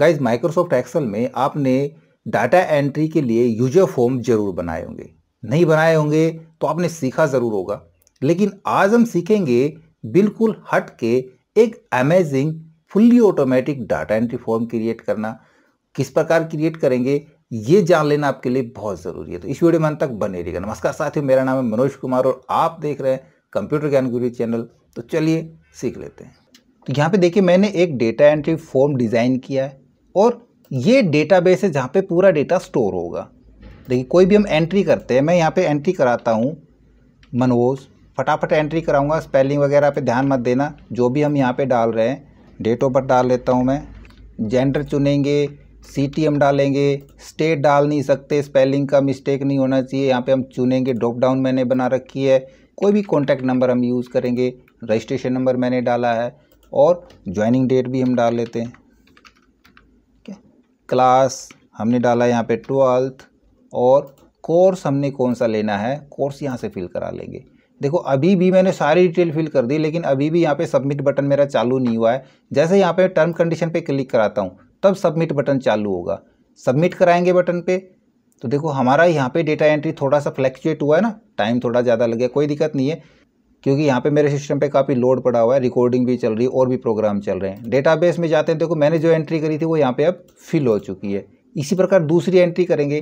guys Microsoft Excel में आपने data entry के लिए यूजर फॉर्म जरूर बनाए होंगे नहीं बनाए होंगे तो आपने सीखा ज़रूर होगा लेकिन आज हम सीखेंगे बिल्कुल हट के एक amazing fully automatic data entry form create करना किस प्रकार क्रिएट करेंगे ये जान लेना आपके लिए बहुत ज़रूरी है तो इस वीडियो में अंत तक बने रहिएगा नमस्कार साथियों मेरा नाम है मनोज कुमार और आप देख रहे हैं कंप्यूटर ज्ञान गुरु चैनल तो चलिए सीख लेते हैं तो यहाँ पे देखिए मैंने एक डेटा एंट्री फॉर्म डिज़ाइन किया है और ये डेटाबेस है जहाँ पे पूरा डेटा स्टोर होगा देखिए कोई भी हम एंट्री करते हैं मैं यहाँ पे एंट्री कराता हूँ मनोज फटाफट एंट्री कराऊँगा स्पेलिंग वगैरह पे ध्यान मत देना जो भी हम यहाँ पे डाल रहे हैं डेट ऑफ बर्थ डाल लेता हूँ मैं जेंडर चुनेंगे टी हम डालेंगे स्टेट डाल नहीं सकते स्पेलिंग का मिस्टेक नहीं होना चाहिए यहाँ पर हम चुनेंगे ड्रॉप डाउन मैंने बना रखी है कोई भी कॉन्टैक्ट नंबर हम यूज़ करेंगे रजिस्ट्रेशन नंबर मैंने डाला है और ज्वाइनिंग डेट भी हम डाल लेते हैं क्लास हमने डाला यहाँ पे ट्वेल्थ और कोर्स हमने कौन सा लेना है कोर्स यहाँ से फिल करा लेंगे देखो अभी भी मैंने सारी डिटेल फिल कर दी लेकिन अभी भी यहाँ पे सबमिट बटन मेरा चालू नहीं हुआ है जैसे यहाँ पे टर्म कंडीशन पे क्लिक कराता हूँ तब सबमिट बटन चालू होगा सबमिट कराएंगे बटन पे तो देखो हमारा यहाँ पे डेटा एंट्री थोड़ा सा फ्लैक्चुएट हुआ है ना टाइम थोड़ा ज़्यादा लगे कोई दिक्कत नहीं है क्योंकि यहाँ पे मेरे सिस्टम पे काफ़ी लोड पड़ा हुआ है रिकॉर्डिंग भी चल रही है और भी प्रोग्राम चल रहे हैं डेटाबेस में जाते हैं देखो मैंने जो एंट्री करी थी वो यहाँ पे अब फिल हो चुकी है इसी प्रकार दूसरी एंट्री करेंगे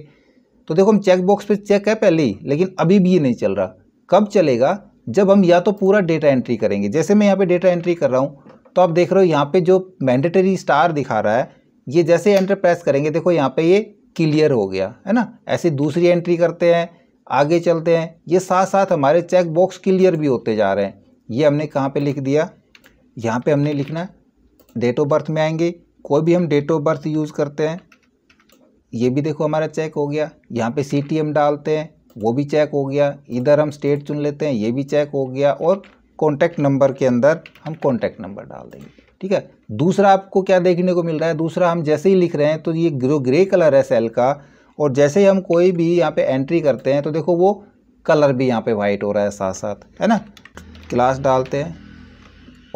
तो देखो हम चेक बॉक्स पे चेक है पहले ही लेकिन अभी भी ये नहीं चल रहा कब चलेगा जब हम या तो पूरा डेटा एंट्री करेंगे जैसे मैं यहाँ पर डेटा एंट्री कर रहा हूँ तो आप देख रहे हो यहाँ पर जो मैंडेटरी स्टार दिखा रहा है ये जैसे एंटर प्रेस करेंगे देखो यहाँ पर ये क्लियर हो गया है ना ऐसे दूसरी एंट्री करते हैं आगे चलते हैं ये साथ साथ हमारे चेक बॉक्स क्लियर भी होते जा रहे हैं ये हमने कहाँ पे लिख दिया यहाँ पे हमने लिखना डेट ऑफ बर्थ में आएंगे कोई भी हम डेट ऑफ बर्थ यूज़ करते हैं ये भी देखो हमारा चेक हो गया यहाँ पे सी हम डालते हैं वो भी चेक हो गया इधर हम स्टेट चुन लेते हैं ये भी चेक हो गया और कॉन्टैक्ट नंबर के अंदर हम कॉन्टैक्ट नंबर डाल देंगे ठीक है दूसरा आपको क्या देखने को मिल रहा है दूसरा हम जैसे ही लिख रहे हैं तो ये ग्रो ग्रे कलर है सेल का और जैसे ही हम कोई भी यहाँ पे एंट्री करते हैं तो देखो वो कलर भी यहाँ पे वाइट हो रहा है साथ साथ है ना क्लास डालते हैं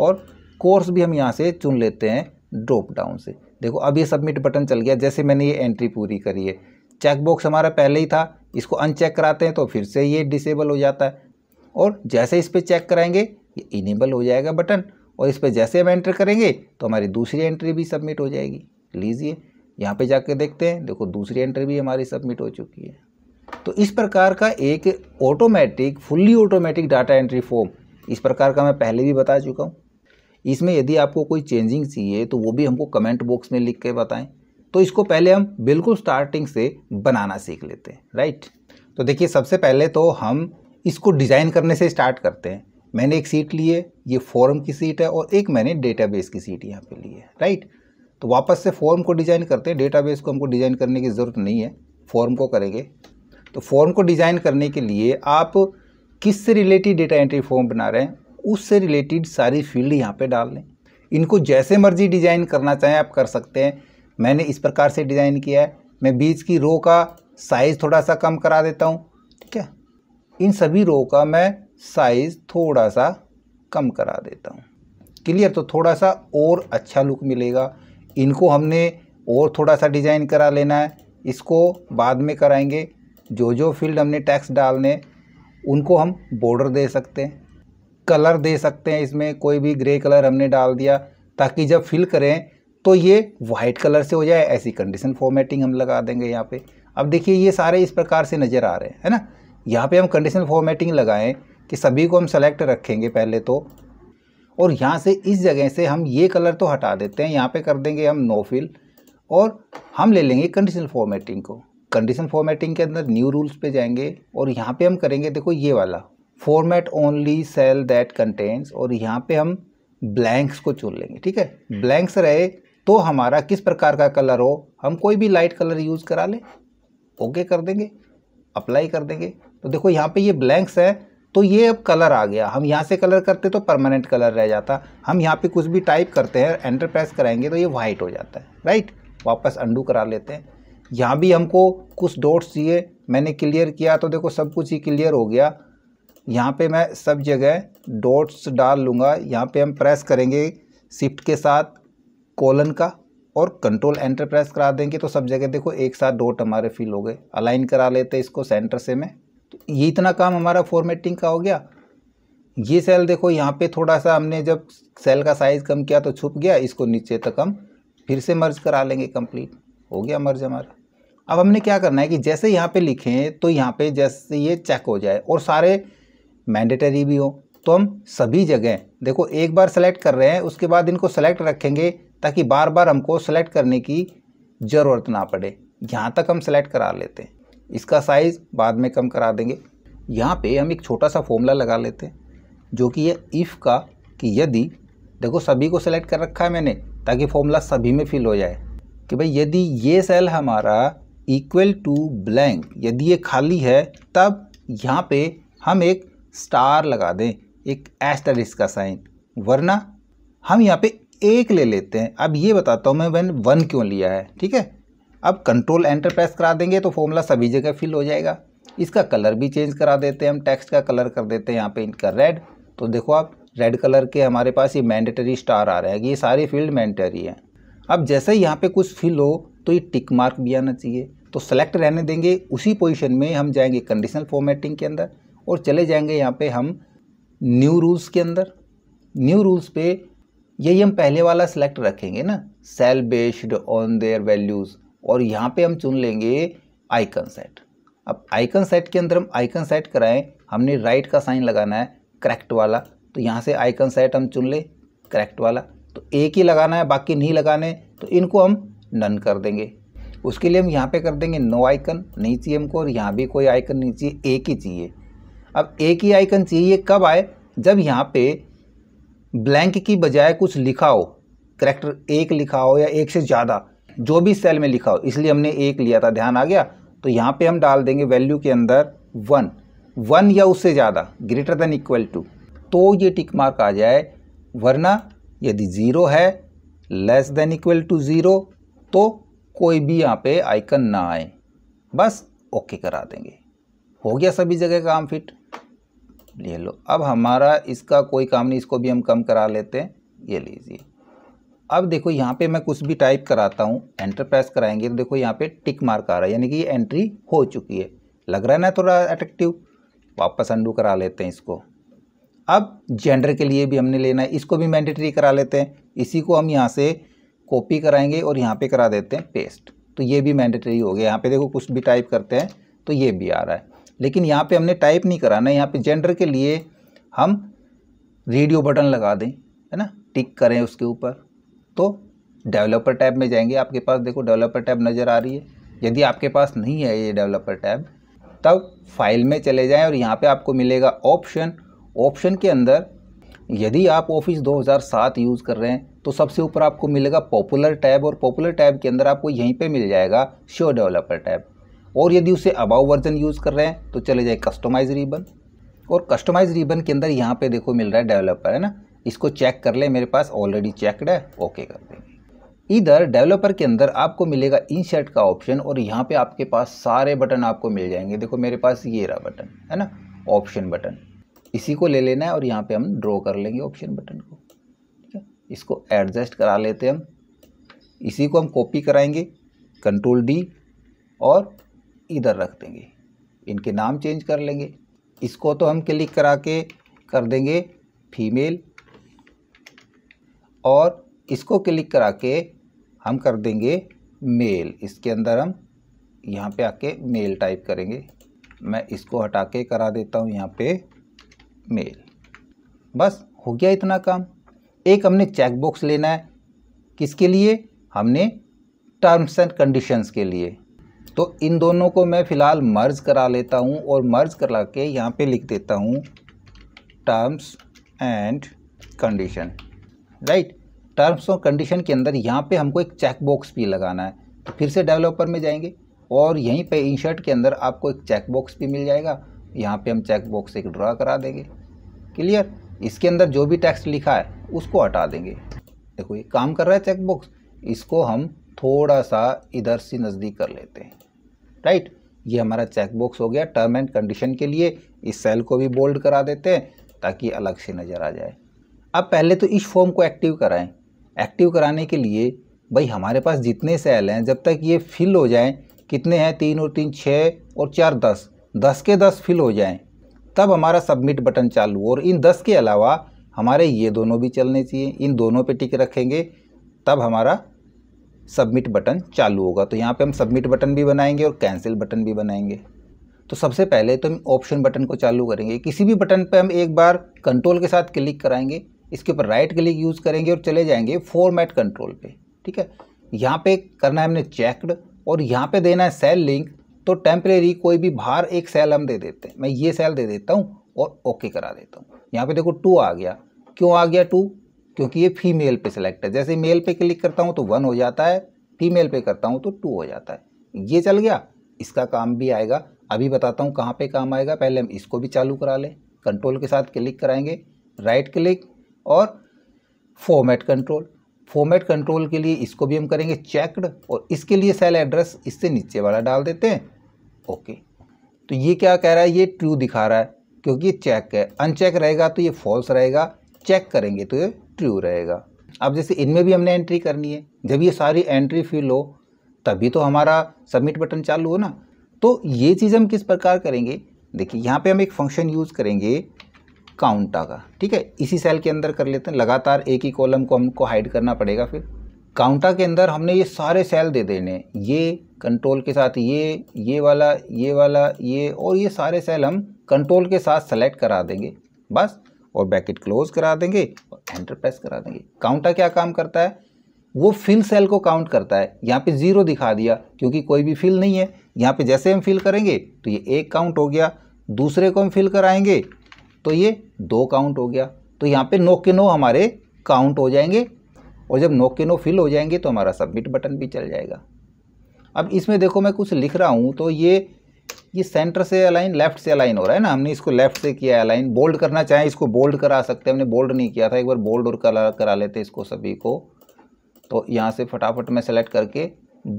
और कोर्स भी हम यहाँ से चुन लेते हैं ड्रॉप डाउन से देखो अब ये सबमिट बटन चल गया जैसे मैंने ये एंट्री पूरी करी है चेकबॉक्स हमारा पहले ही था इसको अनचेक कराते हैं तो फिर से ये डिसेबल हो जाता है और जैसे इस पर चेक कराएंगे ये इनेबल हो जाएगा बटन और इस पर जैसे हम एंटर करेंगे तो हमारी दूसरी एंट्री भी सबमिट हो जाएगी लीजिए यहाँ पे जाके देखते हैं देखो दूसरी एंट्री भी हमारी सबमिट हो चुकी है तो इस प्रकार का एक automatic fully automatic data entry form इस प्रकार का मैं पहले भी बता चुका हूँ इसमें यदि आपको कोई चेंजिंग चाहिए तो वो भी हमको कमेंट बॉक्स में लिख के बताएं तो इसको पहले हम बिल्कुल स्टार्टिंग से बनाना सीख लेते हैं राइट तो देखिए सबसे पहले तो हम इसको डिज़ाइन करने से स्टार्ट करते हैं मैंने एक सीट ली है ये फॉर्म की सीट है और एक मैंने डेटाबेस की सीट यहाँ पे ली है राइट तो वापस से फॉर्म को डिज़ाइन करते हैं डेटाबेस को हमको डिज़ाइन करने की ज़रूरत नहीं है फॉर्म को करेंगे तो फॉर्म को डिज़ाइन करने के लिए आप किस से रिलेटेड डेटा एंट्री फॉर्म बना रहे हैं उससे रिलेटेड सारी फील्ड यहाँ पे डाल लें इनको जैसे मर्जी डिज़ाइन करना चाहें आप कर सकते हैं मैंने इस प्रकार से डिज़ाइन किया है मैं बीज की रो का साइज़ थोड़ा सा कम करा देता हूँ ठीक है इन सभी रो का मैं साइज़ थोड़ा सा कम करा देता हूँ क्लियर तो थोड़ा सा और अच्छा लुक मिलेगा इनको हमने और थोड़ा सा डिज़ाइन करा लेना है इसको बाद में कराएंगे जो जो फील्ड हमने टैक्स डालने उनको हम बॉर्डर दे सकते हैं कलर दे सकते हैं इसमें कोई भी ग्रे कलर हमने डाल दिया ताकि जब फिल करें तो ये वाइट कलर से हो जाए ऐसी कंडीशन फॉर्मेटिंग हम लगा देंगे यहाँ पे अब देखिए ये सारे इस प्रकार से नज़र आ रहे हैं है ना यहाँ पे हम कंडीशन फॉर्मेटिंग लगाएं कि सभी को हम सेलेक्ट रखेंगे पहले तो और यहाँ से इस जगह से हम ये कलर तो हटा देते हैं यहाँ पे कर देंगे हम नो फिल और हम ले लेंगे कंडीशनल फॉर्मेटिंग को कंडीशन फॉर्मेटिंग के अंदर न्यू रूल्स पे जाएंगे और यहाँ पे हम करेंगे देखो ये वाला format only cell that contents और यहाँ पे हम ब्लैंक्स को चुन लेंगे ठीक है ब्लैंक्स रहे तो हमारा किस प्रकार का कलर हो हम कोई भी लाइट कलर यूज़ करा लें ओके कर देंगे अप्लाई कर देंगे तो देखो यहाँ पर ये ब्लैंक्स हैं तो ये अब कलर आ गया हम यहाँ से कलर करते तो परमानेंट कलर रह जाता हम यहाँ पे कुछ भी टाइप करते हैं एंटर प्रेस कराएंगे तो ये वाइट हो जाता है राइट वापस अंडू करा लेते हैं यहाँ भी हमको कुछ डॉट्स चाहिए मैंने क्लियर किया तो देखो सब कुछ ही क्लियर हो गया यहाँ पे मैं सब जगह डॉट्स डाल लूँगा यहाँ पे हम प्रेस करेंगे शिफ्ट के साथ कोलन का और कंट्रोल एंटर प्रेस करा देंगे तो सब जगह देखो एक साथ डॉट हमारे फिल हो गए अलाइन करा लेते इसको सेंटर से मैं तो ये इतना काम हमारा फॉर्मेटिंग का हो गया ये सेल देखो यहाँ पे थोड़ा सा हमने जब सेल का साइज़ कम किया तो छुप गया इसको नीचे तक हम फिर से मर्ज करा लेंगे कंप्लीट हो गया मर्ज हमारा अब हमने क्या करना है कि जैसे यहाँ पे लिखें तो यहाँ पे जैसे ये चेक हो जाए और सारे मैंडेटरी भी हो तो हम सभी जगह देखो एक बार सेलेक्ट कर रहे हैं उसके बाद इनको सेलेक्ट रखेंगे ताकि बार बार हमको सेलेक्ट करने की ज़रूरत ना पड़े यहाँ तक हम सेलेक्ट करा लेते हैं इसका साइज़ बाद में कम करा देंगे यहाँ पे हम एक छोटा सा फॉर्मूला लगा लेते हैं जो कि ये इफ़ का कि यदि देखो सभी को सिलेक्ट कर रखा है मैंने ताकि फॉर्मूला सभी में फिल हो जाए कि भाई यदि ये सेल हमारा इक्वल टू ब्लैंक यदि ये खाली है तब यहाँ पे हम एक स्टार लगा दें एक एस्टरिस का साइन वरना हम यहाँ पे एक ले लेते हैं अब ये बताता हूँ मैं वन क्यों लिया है ठीक है अब कंट्रोल एंटर प्रेस करा देंगे तो फॉर्मूला सभी जगह फिल हो जाएगा इसका कलर भी चेंज करा देते हैं हम टेक्स्ट का कलर कर देते हैं यहाँ पे इनका रेड तो देखो आप रेड कलर के हमारे पास ये मैंडेटरी स्टार आ रहा है ये सारी फील्ड मैंडेटरी है अब जैसे ही यहाँ पे कुछ फिल हो तो ये टिक मार्क भी आना चाहिए तो सेलेक्ट रहने देंगे उसी पोजिशन में हम जाएंगे कंडीशनल फॉर्मेटिंग के अंदर और चले जाएंगे यहाँ पर हम न्यू रूल्स के अंदर न्यू रूल्स पे यही हम पहले वाला सेलेक्ट रखेंगे ना cell based on their values और यहाँ पे हम चुन लेंगे आइकन सेट अब आइकन सेट के अंदर हम आइकन सेट कराएं हमने राइट का साइन लगाना है करेक्ट वाला तो यहाँ से आइकन सेट हम चुन लें करेक्ट वाला तो एक ही लगाना है बाकी नहीं लगाने तो इनको हम नन कर देंगे उसके लिए हम यहाँ पे कर देंगे नो आइकन नहीं चाहिए हमको और यहाँ भी कोई आइकन नहीं चाहिए एक ही चाहिए अब एक ही आइकन चाहिए कब आए जब यहाँ पे ब्लैंक की बजाय कुछ लिखा हो करेक्टर एक लिखा हो या एक से ज़्यादा जो भी सेल में लिखा हो इसलिए हमने एक लिया था ध्यान आ गया तो यहाँ पे हम डाल देंगे वैल्यू के अंदर वन वन या उससे ज़्यादा ग्रेटर देन इक्वल टू तो ये टिक मार्क आ जाए वरना यदि ज़ीरो है less than equal to zero तो कोई भी यहाँ पे आइकन ना आए बस ओके करा देंगे हो गया सभी जगह काम फिट ले लो अब हमारा इसका कोई काम नहीं इसको भी हम कम करा लेते हैं ये लीजिए अब देखो यहाँ पे मैं कुछ भी टाइप कराता हूँ एंटर प्रेस कराएंगे तो देखो यहाँ पे टिक मार्क आ रहा है यानी कि ये एंट्री हो चुकी है लग रहा है ना थोड़ा अट्रेक्टिव वापस अंडू करा लेते हैं इसको अब जेंडर के लिए भी हमने लेना है इसको भी मैंडेटरी करा लेते हैं इसी को हम यहाँ से कॉपी कराएंगे और यहाँ पे करा देते हैं पेस्ट तो ये भी मैंडेटरी हो गया यहाँ पे देखो कुछ भी टाइप करते हैं तो ये भी आ रहा है लेकिन यहाँ पे हमने टाइप नहीं कराना है यहाँ पे जेंडर के लिए हम रेडियो बटन लगा दें है ना टिक करें उसके ऊपर तो डेवलपर टैब में जाएंगे आपके पास देखो डेवलपर टैब नज़र आ रही है यदि आपके पास नहीं है ये डेवलपर टैब तब फाइल में चले जाएं और यहाँ पे आपको मिलेगा ऑप्शन ऑप्शन के अंदर यदि आप ऑफिस 2007 यूज़ कर रहे हैं तो सबसे ऊपर आपको मिलेगा पॉपुलर टैब और पॉपुलर टैब के अंदर आपको यहीं पे मिल जाएगा शो डेवलपर टैब और यदि उसे अबाव वर्जन यूज़ कर रहे हैं तो चले जाए कस्टमाइज रिबन और कस्टमाइज रिबन के अंदर यहाँ पे देखो मिल रहा है डेवलपर है ना इसको चेक कर ले मेरे पास ऑलरेडी चेकड है ओके कर देंगे इधर डेवलपर के अंदर आपको मिलेगा इंसर्ट का ऑप्शन और यहाँ पे आपके पास सारे बटन आपको मिल जाएंगे देखो मेरे पास ये रहा बटन है ना ऑप्शन बटन इसी को ले लेना है और यहाँ पे हम ड्रॉ कर लेंगे ऑप्शन बटन को ठीक है इसको एडजस्ट करा लेते हैं हम इसी को हम कॉपी कराएंगे कंट्रोल डी और इधर रख देंगे इनके नाम चेंज कर लेंगे इसको तो हम क्लिक करा के कर देंगे फीमेल और इसको क्लिक करा के हम कर देंगे मेल इसके अंदर हम यहाँ पे आके मेल टाइप करेंगे मैं इसको हटा के करा देता हूँ यहाँ पे मेल बस हो गया इतना काम एक हमने चेकबॉक्स लेना है किसके लिए हमने टर्म्स एंड कंडीशंस के लिए तो इन दोनों को मैं फ़िलहाल मर्ज करा लेता हूँ और मर्ज करा के यहाँ पे लिख देता हूँ terms and condition right terms और कंडीशन के अंदर यहाँ पे हमको एक चेक बॉक्स भी लगाना है तो फिर से डेवलपर में जाएंगे और यहीं पे इंशर्ट के अंदर आपको एक चेक बॉक्स भी मिल जाएगा यहाँ पे हम चेक बॉक्स एक ड्रा करा देंगे क्लियर इसके अंदर जो भी टेक्स्ट लिखा है उसको हटा देंगे देखो ये काम कर रहा है चेक बॉक्स इसको हम थोड़ा सा इधर से नज़दीक कर लेते हैं राइट ये हमारा चेक बॉक्स हो गया टर्म एंड कंडीशन के लिए इस सेल को भी बोल्ड करा देते हैं ताकि अलग से नज़र आ जाए अब पहले तो इस फॉर्म को एक्टिव कराएं एक्टिव कराने के लिए भाई हमारे पास जितने सेल हैं जब तक ये फिल हो जाएं कितने हैं तीन और तीन छः और चार दस दस के दस फिल हो जाएं तब हमारा सबमिट बटन चालू और इन दस के अलावा हमारे ये दोनों भी चलने चाहिए इन दोनों पे टिक रखेंगे तब हमारा सबमिट बटन चालू होगा तो यहाँ पे हम सबमिट बटन भी बनाएंगे और कैंसिल बटन भी बनाएंगे तो सबसे पहले तो हम ऑप्शन बटन को चालू करेंगे किसी भी बटन पे हम एक बार कंट्रोल के साथ क्लिक कराएंगे इसके ऊपर राइट क्लिक यूज़ करेंगे और चले जाएंगे फॉर्मेट कंट्रोल पे ठीक है यहाँ पे करना है हमने चेकड और यहाँ पे देना है सेल लिंक तो टेम्परेरी कोई भी बाहर एक सेल हम दे देते हैं मैं ये सेल दे देता हूँ और ओके करा देता हूँ यहाँ पे देखो टू आ गया क्यों आ गया टू क्योंकि ये फीमेल पे सिलेक्ट है जैसे मेल पे क्लिक करता हूँ तो वन हो जाता है फीमेल पे करता हूँ तो टू हो जाता है ये चल गया इसका काम भी आएगा अभी बताता हूँ कहाँ पे काम आएगा पहले हम इसको भी चालू करा लें कंट्रोल के साथ क्लिक कराएंगे राइट क्लिक और फॉर्मेट कंट्रोल फॉर्मेट कंट्रोल के लिए इसको भी हम करेंगे चेकड और इसके लिए सेल एड्रेस इससे नीचे वाला डाल देते हैं ओके तो ये क्या कह रहा है ये ट्रू दिखा रहा है क्योंकि ये चेक है अनचेक रहेगा तो ये फॉल्स रहेगा चेक करेंगे तो ये ट्रू रहेगा अब जैसे इनमें भी हमने एंट्री करनी है जब ये सारी एंट्री फिल हो तभी तो हमारा सबमिट बटन चालू हो ना तो ये चीज़ हम किस प्रकार करेंगे देखिए यहाँ पे हम एक फंक्शन यूज़ करेंगे काउंट आगा ठीक है इसी सेल के अंदर कर लेते हैं लगातार एक ही कॉलम को हमको हाइड करना पड़ेगा फिर काउंटा के अंदर हमने ये सारे सेल दे देने ये कंट्रोल के साथ ये ये वाला ये वाला ये और ये सारे सेल हम कंट्रोल के साथ सेलेक्ट करा देंगे बस और बैकेट क्लोज करा देंगे और एंटर प्रेस करा देंगे काउंटा क्या काम करता है वो फिल सेल को काउंट करता है यहाँ पे ज़ीरो दिखा दिया क्योंकि कोई भी फिल नहीं है यहाँ पे जैसे हम फिल करेंगे तो ये एक काउंट हो गया दूसरे को हम फिल कराएंगे तो ये दो काउंट हो गया तो यहाँ पे नो के नो हमारे काउंट हो जाएंगे और जब नो के नो फिल हो जाएंगे तो हमारा सबमिट बटन भी चल जाएगा अब इसमें देखो मैं कुछ लिख रहा हूँ तो ये ये सेंटर से अलाइन लेफ्ट से अलाइन हो रहा है ना हमने इसको लेफ्ट से किया अलाइन बोल्ड करना चाहें इसको बोल्ड करा सकते हैं हमने बोल्ड नहीं किया था एक बार बोल्ड और करा करा लेते इसको सभी को तो यहाँ से फटाफट मैं सेलेक्ट करके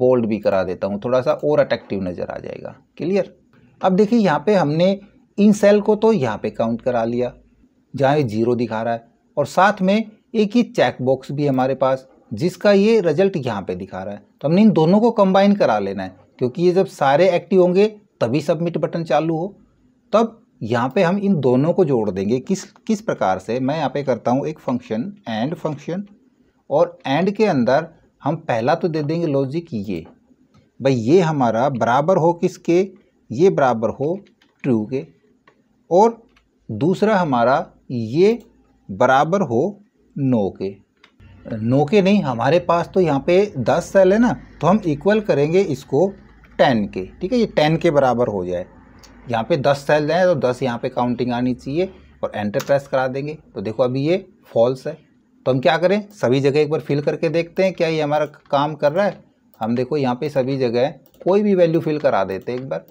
बोल्ड भी करा देता हूँ थोड़ा सा और अट्रैक्टिव नज़र आ जाएगा क्लियर अब देखिए यहाँ पे हमने इन सेल को तो यहाँ पे काउंट करा लिया जहाँ ये जीरो दिखा रहा है और साथ में एक ही चेक बॉक्स भी हमारे पास जिसका ये रिजल्ट यहाँ पे दिखा रहा है तो हमने इन दोनों को कंबाइन करा लेना है क्योंकि ये जब सारे एक्टिव होंगे तभी सबमिट बटन चालू हो तब यहाँ पे हम इन दोनों को जोड़ देंगे किस किस प्रकार से मैं यहाँ पे करता हूँ एक फंक्शन एंड फंक्शन और एंड के अंदर हम पहला तो दे देंगे लॉजिक ये भाई ये हमारा बराबर हो किसके ये बराबर हो ट्रू के और दूसरा हमारा ये बराबर हो नौ के नौ के नहीं हमारे पास तो यहाँ पे दस सेल है ना तो हम इक्वल करेंगे इसको टेन के ठीक है ये टेन के बराबर हो जाए यहाँ पे दस सेल हैं तो दस यहाँ पे काउंटिंग आनी चाहिए और एंटर प्रेस करा देंगे तो देखो अभी ये फॉल्स है तो हम क्या करें सभी जगह एक बार फिल करके देखते हैं क्या ये हमारा काम कर रहा है हम देखो यहाँ पे सभी जगह कोई भी वैल्यू फिल करा देते हैं एक बार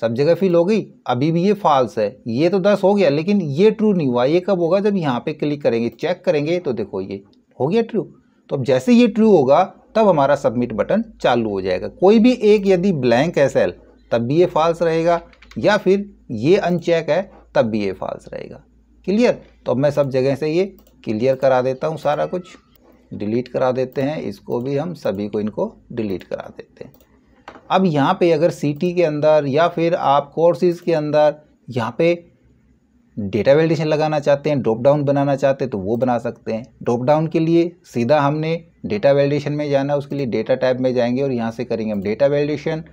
सब जगह फिल हो गई अभी भी ये फॉल्स है ये तो दस हो गया लेकिन ये ट्रू नहीं हुआ ये कब होगा जब यहाँ पे क्लिक करेंगे चेक करेंगे तो देखो ये हो गया ट्रू तो अब जैसे ये ट्रू होगा तब हमारा सबमिट बटन चालू हो जाएगा कोई भी एक यदि ब्लैंक है सेल तब भी ये फॉल्स रहेगा या फिर ये अनचेक है तब भी ये फॉल्स रहेगा क्लियर तो अब मैं सब जगह से ये क्लियर करा देता हूँ सारा कुछ डिलीट करा देते हैं इसको भी हम सभी को इनको डिलीट करा देते हैं अब यहाँ पे अगर सीटी के अंदर या फिर आप कोर्सेज के अंदर यहाँ पे डेटा वैलिडेशन लगाना चाहते हैं ड्रॉप डाउन बनाना चाहते हैं तो वो बना सकते हैं ड्रॉप डाउन के लिए सीधा हमने डेटा वैलिडेशन में जाना है उसके लिए डेटा टाइप में जाएंगे और यहाँ से करेंगे हम डेटा वैलिडेशन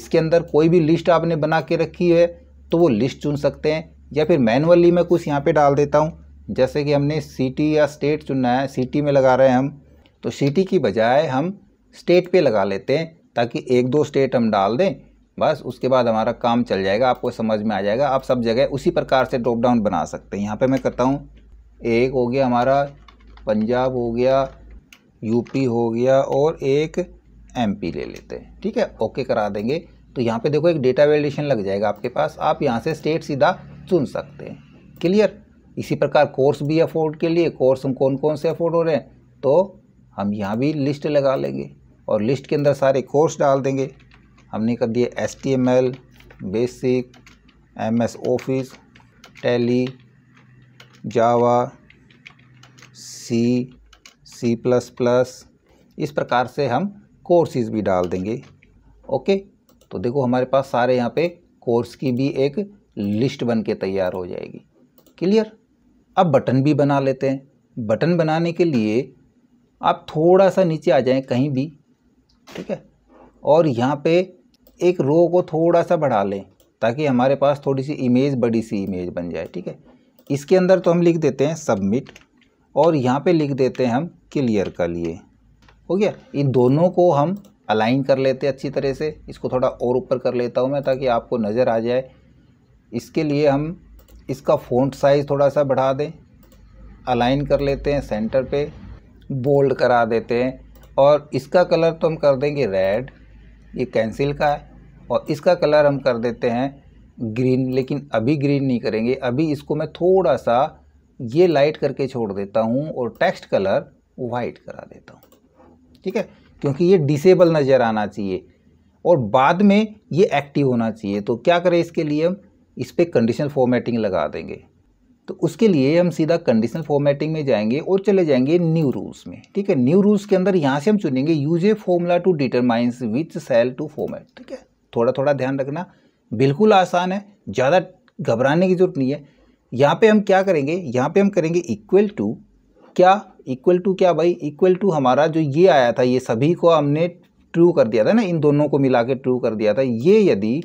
इसके अंदर कोई भी लिस्ट आपने बना के रखी है तो वो लिस्ट चुन सकते हैं या फिर मैनुअली मैं कुछ यहाँ पर डाल देता हूँ जैसे कि हमने सिटी या स्टेट चुनना है सिटी में लगा रहे हैं हम तो सिटी की बजाय हम स्टेट पे लगा लेते हैं ताकि एक दो स्टेट हम डाल दें बस उसके बाद हमारा काम चल जाएगा आपको समझ में आ जाएगा आप सब जगह उसी प्रकार से ड्रॉप डाउन बना सकते हैं यहाँ पे मैं करता हूँ एक हो गया हमारा पंजाब हो गया यूपी हो गया और एक एमपी ले लेते हैं ठीक है ओके करा देंगे तो यहाँ पे देखो एक डेटा वेलिडेशन लग जाएगा आपके पास आप यहाँ से स्टेट सीधा चुन सकते हैं क्लियर इसी प्रकार कोर्स भी अफोर्ड के लिए कोर्स हम कौन कौन से अफोर्ड हो रहे हैं तो हम यहाँ भी लिस्ट लगा लेंगे और लिस्ट के अंदर सारे कोर्स डाल देंगे हमने कर दिए S T M L basic M S Office Tally Java C C plus plus इस प्रकार से हम कोर्सेज भी डाल देंगे ओके तो देखो हमारे पास सारे यहाँ पे कोर्स की भी एक लिस्ट बन के तैयार हो जाएगी क्लियर अब बटन भी बना लेते हैं बटन बनाने के लिए आप थोड़ा सा नीचे आ जाएं कहीं भी ठीक है और यहाँ पे एक रो को थोड़ा सा बढ़ा लें ताकि हमारे पास थोड़ी सी इमेज बड़ी सी इमेज बन जाए ठीक है इसके अंदर तो हम लिख देते हैं सबमिट और यहाँ पे लिख देते हैं हम क्लियर का लिए हो गया इन दोनों को हम अलाइन कर लेते हैं अच्छी तरह से इसको थोड़ा और ऊपर कर लेता हूँ मैं ताकि आपको नज़र आ जाए इसके लिए हम इसका फ़ॉन्ट साइज़ थोड़ा सा बढ़ा दें अलाइन कर लेते हैं सेंटर पे बोल्ड करा देते हैं और इसका कलर तो हम कर देंगे रेड ये कैंसिल का है और इसका कलर हम कर देते हैं ग्रीन लेकिन अभी ग्रीन नहीं करेंगे अभी इसको मैं थोड़ा सा ये लाइट करके छोड़ देता हूँ और टेक्स्ट कलर वाइट करा देता हूँ ठीक है क्योंकि ये डिसेबल नज़र आना चाहिए और बाद में ये एक्टिव होना चाहिए तो क्या करें इसके लिए हम इस पर कंडीशन फॉर्मेटिंग लगा देंगे तो उसके लिए हम सीधा कंडीशनल फॉर्मेटिंग में जाएंगे और चले जाएंगे न्यू रूल्स में ठीक है न्यू रूल्स के अंदर यहाँ से हम चुनेंगे use a formula to determines which cell to format ठीक है थोड़ा थोड़ा ध्यान रखना बिल्कुल आसान है ज़्यादा घबराने की जरूरत नहीं है यहाँ पे हम क्या करेंगे यहाँ पे हम करेंगे इक्वल टू क्या इक्वल टू क्या भाई इक्वल टू हमारा जो ये आया था ये सभी को हमने ट्रू कर दिया था ना इन दोनों को मिला के ट्रू कर दिया था ये यदि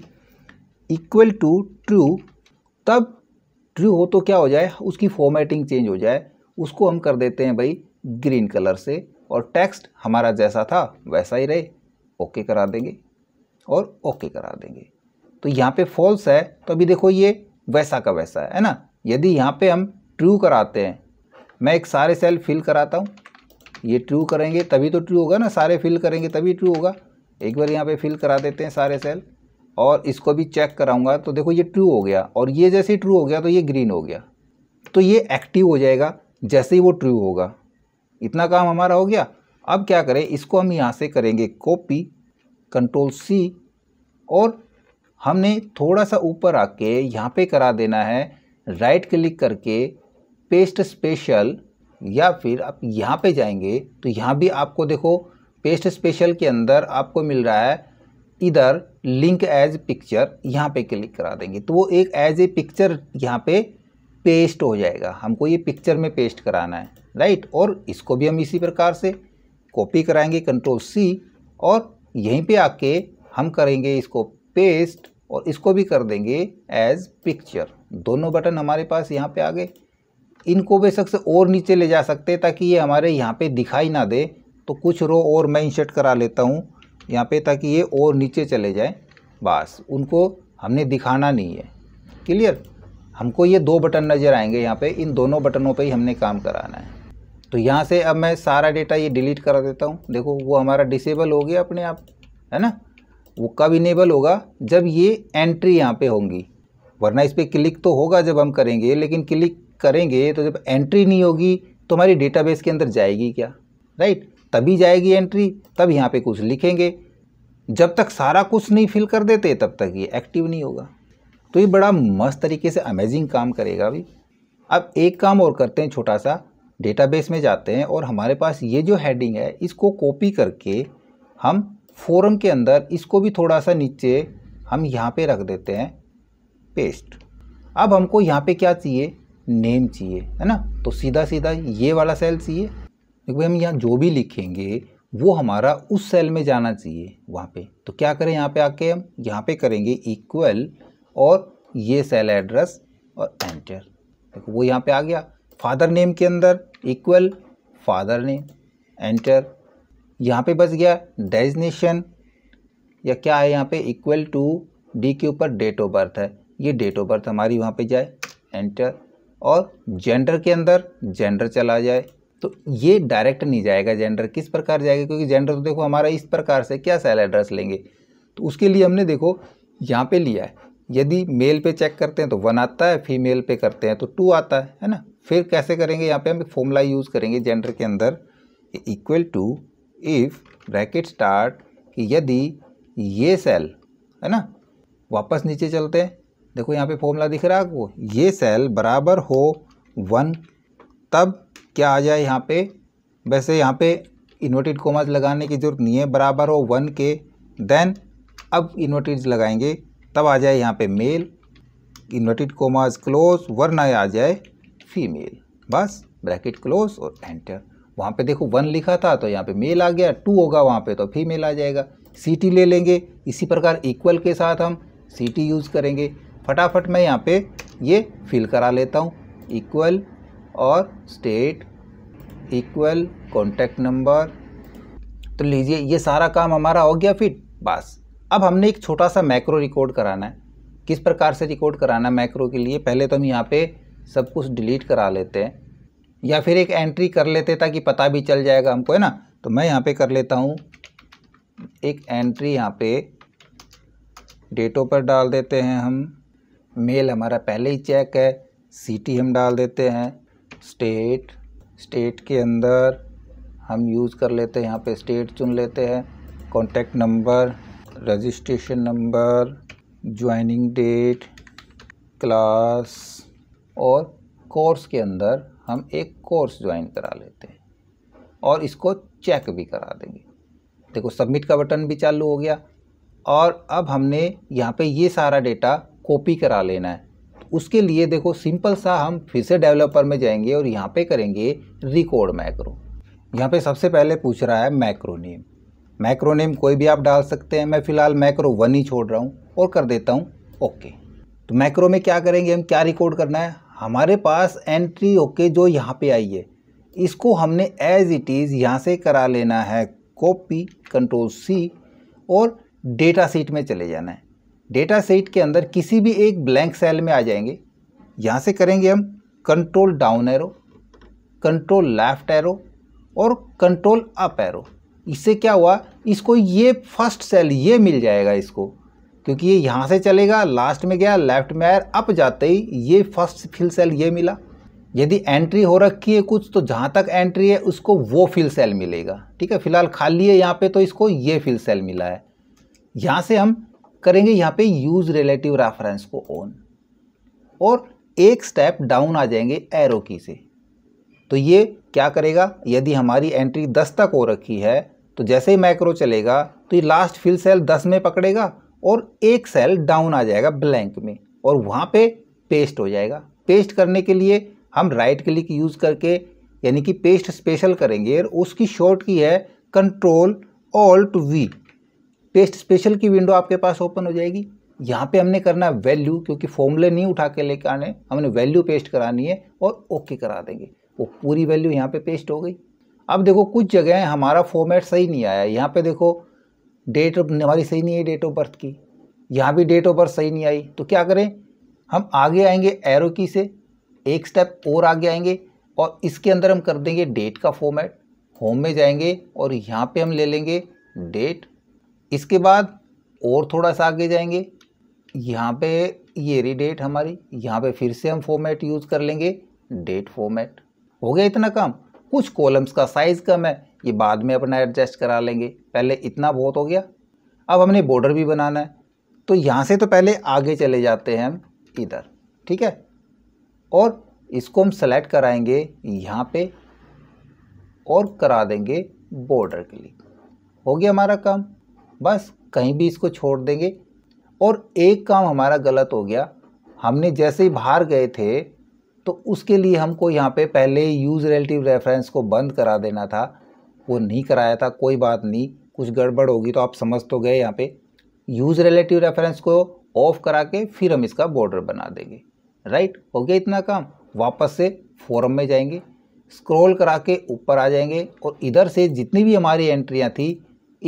इक्वल टू ट्रू तब ट्रू हो तो क्या हो जाए उसकी फॉर्मेटिंग चेंज हो जाए उसको हम कर देते हैं भाई ग्रीन कलर से और टेक्स्ट हमारा जैसा था वैसा ही रहे ओके करा देंगे और ओके करा देंगे तो यहाँ पे फॉल्स है तो अभी देखो ये वैसा का वैसा है ना यदि यहाँ पे हम ट्रू कराते हैं मैं एक सारे सेल फिल कराता हूँ ये ट्रू करेंगे तभी तो ट्रू होगा ना सारे फिल करेंगे तभी ट्रू होगा एक बार यहाँ पे फिल करा देते हैं सारे सेल और इसको भी चेक कराऊंगा तो देखो ये ट्रू हो गया और ये जैसे ही ट्रू हो गया तो ये ग्रीन हो गया तो ये एक्टिव हो जाएगा जैसे ही वो ट्रू होगा इतना काम हमारा हो गया अब क्या करें इसको हम यहाँ से करेंगे कॉपी कंट्रोल सी और हमने थोड़ा सा ऊपर आके यहाँ पे करा देना है राइट क्लिक करके पेस्ट स्पेशल या फिर आप यहाँ पे जाएंगे तो यहाँ भी आपको देखो पेस्ट स्पेशल के अंदर आपको मिल रहा है इधर लिंक एज पिक्चर यहाँ पे क्लिक करा देंगे तो वो एक एज ए पिक्चर यहाँ पे पेस्ट हो जाएगा हमको ये पिक्चर में पेस्ट कराना है राइट और इसको भी हम इसी प्रकार से कॉपी कराएंगे कंट्रोल सी और यहीं पे आके हम करेंगे इसको पेस्ट और इसको भी कर देंगे एज पिक्चर दोनों बटन हमारे पास यहाँ पे आ गए इनको बेशक से और नीचे ले जा सकते ताकि ये हमारे यहाँ पर दिखाई ना दे तो कुछ रो और मैं इंसर्ट करा लेता हूँ यहाँ पे ताकि ये और नीचे चले जाए बस उनको हमने दिखाना नहीं है क्लियर हमको ये दो बटन नज़र आएंगे यहाँ पे इन दोनों बटनों पे ही हमने काम कराना है तो यहाँ से अब मैं सारा डेटा ये डिलीट करा देता हूँ देखो वो हमारा डिसेबल हो गया अपने आप है ना वो कब इनेबल होगा जब ये एंट्री यहाँ पर होंगी वरना इस पर क्लिक तो होगा जब हम करेंगे लेकिन क्लिक करेंगे तो जब एंट्री नहीं होगी तो हमारी डेटाबेस के अंदर जाएगी क्या राइट तभी जाएगी एंट्री तब यहाँ पे कुछ लिखेंगे जब तक सारा कुछ नहीं फिल कर देते तब तक ये एक्टिव नहीं होगा तो ये बड़ा मस्त तरीके से अमेजिंग काम करेगा अभी अब एक काम और करते हैं छोटा सा डेटाबेस में जाते हैं और हमारे पास ये जो हैडिंग है इसको कॉपी करके हम फोरम के अंदर इसको भी थोड़ा सा नीचे हम यहाँ पे रख देते हैं पेस्ट अब हमको यहाँ पे क्या चाहिए नेम चाहिए है ना तो सीधा सीधा ये वाला सेल चाहिए क्योंकि हम यहाँ जो भी लिखेंगे वो हमारा उस सेल में जाना चाहिए वहाँ पे तो क्या करें यहाँ पे आके हम यहाँ पे करेंगे इक्वल और ये सेल एड्रेस और एंटर देखो वो यहाँ पे आ गया फादर नेम के अंदर इक्वल फादर नेम एंटर यहाँ पे बच गया डेजनेशन या क्या है यहाँ पे इक्वल टू डी के ऊपर डेट ऑफ बर्थ है ये डेट ऑफ बर्थ हमारी वहाँ पे जाए एंटर और जेंडर के अंदर जेंडर चला जाए तो ये डायरेक्ट नहीं जाएगा जेंडर किस प्रकार जाएगा क्योंकि जेंडर तो देखो हमारा इस प्रकार से क्या सेल एड्रेस लेंगे तो उसके लिए हमने देखो यहाँ पे लिया है यदि मेल पे चेक करते हैं तो वन आता है फीमेल पे करते हैं तो टू आता है है ना फिर कैसे करेंगे यहाँ पे हम एक फॉर्मूला यूज़ करेंगे जेंडर के अंदर equal to if bracket start कि यदि ये सेल है ना वापस नीचे चलते हैं देखो यहाँ पे फॉर्मूला दिख रहा है आपको ये सेल बराबर हो वन तब क्या आ जाए यहाँ पे वैसे यहाँ पे इन्वर्टेड कोमाज लगाने की ज़रूरत नहीं है बराबर हो वन के देन अब इन्वर्टेड लगाएंगे तब आ जाए यहाँ पे मेल इन्वर्टेड कोमाज क्लोज वरना आ जाए फीमेल बस ब्रैकेट क्लोज और एंटर वहाँ पे देखो वन लिखा था तो यहाँ पे मेल आ गया टू होगा वहाँ पे तो फीमेल आ जाएगा सीटी ले लेंगे इसी प्रकार इक्वल के साथ हम सीटी यूज़ करेंगे फटाफट मैं यहाँ पे ये फिल करा लेता हूँ इक्वल और स्टेट इक्वल कॉन्टैक्ट नंबर तो लीजिए ये सारा काम हमारा हो गया फिर बस अब हमने एक छोटा सा मैक्रो रिकॉर्ड कराना है किस प्रकार से रिकॉर्ड कराना है मैक्रो के लिए पहले तो हम यहाँ पे सब कुछ डिलीट करा लेते हैं या फिर एक एंट्री कर लेते ताकि पता भी चल जाएगा हमको है ना तो मैं यहाँ पे कर लेता हूँ एक एंट्री यहाँ पे डेटों पर डाल देते हैं हम मेल हमारा पहले ही चेक है सिटी हम डाल देते हैं स्टेट स्टेट के अंदर हम यूज़ कर लेते हैं यहाँ पे स्टेट चुन लेते हैं contact number registration number joining date class और कोर्स के अंदर हम एक कोर्स ज्वाइन करा लेते हैं और इसको चेक भी करा देंगे देखो सबमिट का बटन भी चालू हो गया और अब हमने यहाँ पे ये सारा डेटा कॉपी करा लेना है उसके लिए देखो सिंपल सा हम फिर से डेवलपर में जाएंगे और यहाँ पे करेंगे रिकॉर्ड मैक्रो यहाँ पे सबसे पहले पूछ रहा है मैक्रोनेम मैक्रोनेम कोई भी आप डाल सकते हैं मैं फ़िलहाल मैक्रो वन ही छोड़ रहा हूँ और कर देता हूँ ओके तो मैक्रो में क्या करेंगे हम क्या रिकॉर्ड करना है हमारे पास एंट्री ओके जो यहाँ पर आई है इसको हमने एज इट इज़ यहाँ से करा लेना है कॉपी कंट्रोल सी और डेटा सीट में चले जाना है डेटा सेट के अंदर किसी भी एक ब्लैंक सेल में आ जाएंगे यहाँ से करेंगे हम control down arrow control left arrow और कंट्रोल अप एरो इससे क्या हुआ इसको ये फर्स्ट सेल ये मिल जाएगा इसको क्योंकि ये यहाँ से चलेगा लास्ट में गया लेफ्ट में आया अप जाते ही ये फर्स्ट फिल सेल ये मिला यदि एंट्री हो रखी है कुछ तो जहाँ तक एंट्री है उसको वो फिल सेल मिलेगा ठीक है फिलहाल खाली है यहाँ पे तो इसको ये फिल सेल मिला है यहाँ से हम करेंगे यहाँ पे यूज रिलेटिव रेफरेंस को ऑन और एक स्टेप डाउन आ जाएंगे एरो की से तो ये क्या करेगा यदि हमारी एंट्री दस तक हो रखी है तो जैसे ही मैक्रो चलेगा तो ये लास्ट फिल सेल दस में पकड़ेगा और एक सेल डाउन आ जाएगा ब्लैंक में और वहाँ पे पेस्ट हो जाएगा पेस्ट करने के लिए हम राइट क्लिक यूज़ करके यानी कि पेस्ट स्पेशल करेंगे और उसकी शॉर्ट की है control alt V paste special की विंडो आपके पास ओपन हो जाएगी यहाँ पे हमने करना है वैल्यू क्योंकि फॉर्मूले नहीं उठा के लेकर आने हमने वैल्यू पेस्ट करानी है और ओके करा देंगे वो पूरी वैल्यू यहाँ पे पेस्ट हो गई अब देखो कुछ जगह हमारा फॉर्मेट सही नहीं आया यहाँ पे देखो डेट हमारी सही नहीं है डेट ऑफ बर्थ की यहाँ भी डेट ऑफ बर्थ सही नहीं आई तो क्या करें हम आगे आएंगे एरो की से एक स्टेप और आगे आएंगे और इसके अंदर हम कर देंगे डेट का फॉर्मेट होम में जाएंगे और यहाँ पर हम ले लेंगे डेट इसके बाद और थोड़ा सा आगे जाएंगे यहाँ पे ये रही डेट हमारी यहाँ पे फिर से हम फॉर्मेट यूज़ कर लेंगे डेट फॉर्मेट हो गया इतना काम कुछ कॉलम्स का साइज़ कम है ये बाद में अपना एडजस्ट करा लेंगे पहले इतना बहुत हो गया अब हमने बॉर्डर भी बनाना है तो यहाँ से तो पहले आगे चले जाते हैं हम इधर ठीक है और इसको हम सेलेक्ट कराएंगे यहाँ पे और करा देंगे बॉर्डर के लिए हो गया हमारा काम बस कहीं भी इसको छोड़ देंगे और एक काम हमारा गलत हो गया हमने जैसे ही बाहर गए थे तो उसके लिए हमको यहाँ पे पहले यूज़ रिलेटिव रेफरेंस को बंद करा देना था वो नहीं कराया था कोई बात नहीं कुछ गड़बड़ होगी तो आप समझ तो गए यहाँ पे यूज़ रिलेटिव रेफरेंस को ऑफ़ करा के फिर हम इसका बॉर्डर बना देंगे राइट हो गया इतना काम वापस से फॉरम में जाएंगे स्क्रॉल करा के ऊपर आ जाएंगे और इधर से जितनी भी हमारी एंट्रियाँ थी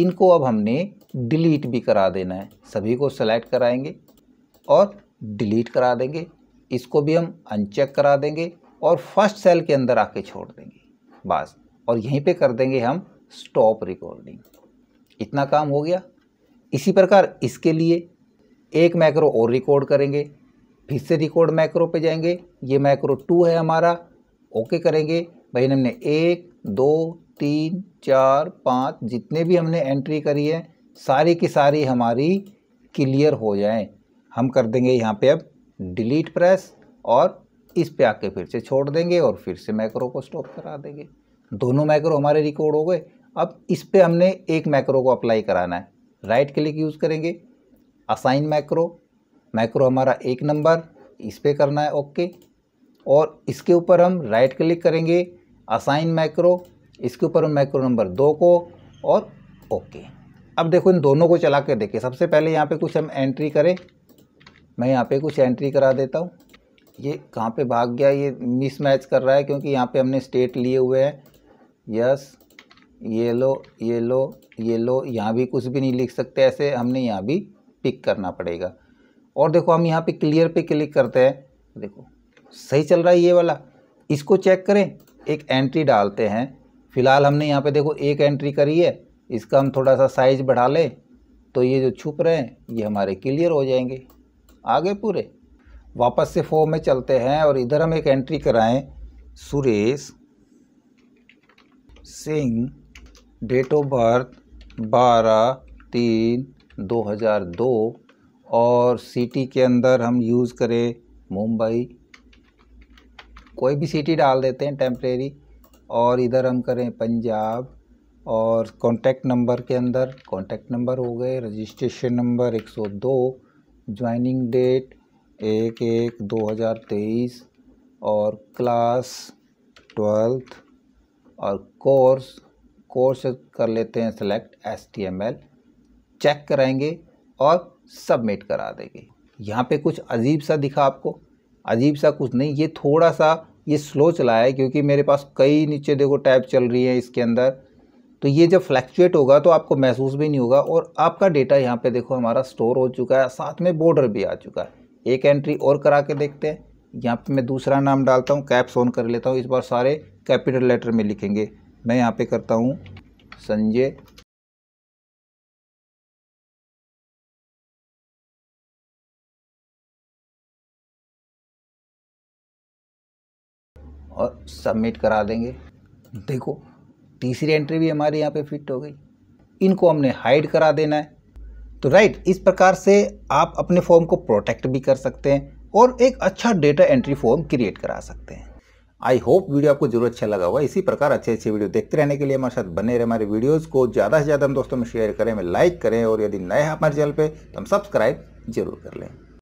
इनको अब हमने डिलीट भी करा देना है सभी को सेलेक्ट कराएंगे और डिलीट करा देंगे इसको भी हम अनचेक करा देंगे और फर्स्ट सेल के अंदर आके छोड़ देंगे बस और यहीं पे कर देंगे हम स्टॉप रिकॉर्डिंग इतना काम हो गया इसी प्रकार इसके लिए एक मैक्रो और रिकॉर्ड करेंगे फिर से रिकॉर्ड मैक्रो पे जाएंगे ये मैक्रो टू है हमारा ओके करेंगे भाई हमने एक दो तीन चार पाँच जितने भी हमने एंट्री करी है सारी की सारी हमारी क्लियर हो जाए हम कर देंगे यहाँ पे अब डिलीट प्रेस और इस पे आके फिर से छोड़ देंगे और फिर से मैक्रो को स्टॉप करा देंगे दोनों मैक्रो हमारे रिकॉर्ड हो गए अब इस पे हमने एक मैक्रो को अप्लाई कराना है राइट क्लिक यूज़ करेंगे असाइन मैक्रो मैक्रो हमारा एक नंबर इस पर करना है ओके और इसके ऊपर हम राइट क्लिक करेंगे असाइन मैक्रो इसके ऊपर हम मैक्रो नंबर दो को और ओके अब देखो इन दोनों को चला के देखें सबसे पहले यहाँ पे कुछ हम एंट्री करें मैं यहाँ पे कुछ एंट्री करा देता हूँ ये कहाँ पे भाग गया ये मिसमैच कर रहा है क्योंकि यहाँ पे हमने स्टेट लिए हुए हैं यस ये लो ये लो ये लो यहाँ भी कुछ भी नहीं लिख सकते ऐसे हमने यहाँ भी पिक करना पड़ेगा और देखो हम यहाँ पर क्लियर पर क्लिक करते हैं देखो सही चल रहा है ये वाला इसको चेक करें एक एंट्री डालते हैं फ़िलहाल हमने यहाँ पे देखो एक एंट्री करी है इसका हम थोड़ा सा साइज बढ़ा लें तो ये जो छुप रहे हैं ये हमारे क्लियर हो जाएंगे आगे पूरे वापस से फॉर्म में चलते हैं और इधर हम एक एंट्री कराएं Suresh Singh date of birth बारह तीन दो हज़ार दो और सिटी के अंदर हम यूज़ करें मुंबई कोई भी सिटी डाल देते हैं टेम्प्रेरी और इधर हम करें पंजाब और कॉन्टैक्ट नंबर के अंदर कॉन्टैक्ट नंबर हो गए रजिस्ट्रेशन नंबर 102 ज्वाइनिंग डेट एक एक दो हज़ार तेईस और क्लास ट्वेल्थ और कोर्स कोर्स कर लेते हैं select S T M L check कराएंगे और सबमिट करा देंगे यहाँ पे कुछ अजीब सा दिखा आपको अजीब सा कुछ नहीं ये थोड़ा सा ये स्लो चला है क्योंकि मेरे पास कई नीचे देखो टैब चल रही है इसके अंदर तो ये जब फ्लैक्चुएट होगा तो आपको महसूस भी नहीं होगा और आपका डेटा यहाँ पे देखो हमारा स्टोर हो चुका है साथ में बॉर्डर भी आ चुका है एक एंट्री और करा के देखते हैं यहाँ पे मैं दूसरा नाम डालता हूँ कैप्स ऑन कर लेता हूँ इस बार सारे कैपिटल लेटर में लिखेंगे मैं यहाँ पर करता हूँ संजय और सबमिट करा देंगे देखो तीसरी एंट्री भी हमारे यहाँ पे फिट हो गई इनको हमने हाइड करा देना है तो राइट इस प्रकार से आप अपने फॉर्म को प्रोटेक्ट भी कर सकते हैं और एक अच्छा डेटा एंट्री फॉर्म क्रिएट करा सकते हैं आई होप वीडियो आपको जरूर अच्छा लगा हुआ इसी प्रकार अच्छे अच्छे वीडियो देखते रहने के लिए हमारे साथ बने रहे हमारे वीडियोज़ को ज़्यादा से ज़्यादा हम दोस्तों में शेयर करें हमें लाइक करें और यदि नए हैं हमारे चैनल पर तो हम सब्सक्राइब जरूर कर लें